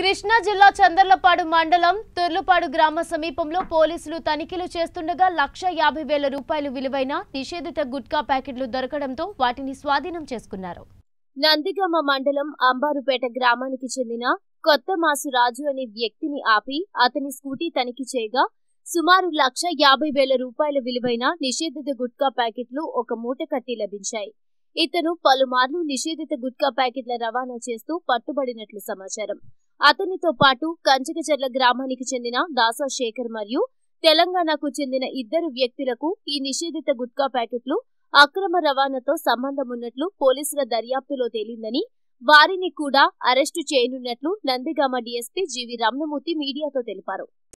కృష్ణా జిల్లా చందర్లపాడు మండలం తుర్లుపాడు గ్రామ సమీపంలో పోలీసులు తనిఖీలు చేస్తుండగా లక్ష యాభై వేల రూపాయలు విలువైన నిషేధిత గుట్కా ప్యాకెట్లు దొరకడంతో వాటిని స్వాధీనం చేసుకున్నారు నందిగమ్మ మండలం అంబారుపేట గ్రామానికి చెందిన కొత్త మాసు రాజు అనే వ్యక్తిని ఆపి అతని స్కూటీ తనిఖీ చేయగా సుమారు లక్ష యాభై వేల రూపాయల విలువైన నిషేధిత గుట్కా ప్యాకెట్లు ఒక మూట కట్టి లభించాయి ఇతను పలుమార్లు నిషేధిత గుట్కా ప్యాకెట్ల రవాణా చేస్తూ పట్టుబడినట్లు సమాచారం అతనితో పాటు కంచకచెర్ల గ్రామానికి చెందిన దాసా శేఖర్ మరియు తెలంగాణకు చెందిన ఇద్దరు వ్యక్తులకు ఈ నిషేధిత గుట్కా ప్యాకెట్లు అక్రమ రవాణాతో సంబంధం ఉన్నట్లు పోలీసుల దర్యాప్తులో తేలిందని వారిని కూడా అరెస్టు చేయనున్నట్లు నందిగామ డీఎస్పీ జీవీ రమణమూర్తి మీడియాతో తెలిపారు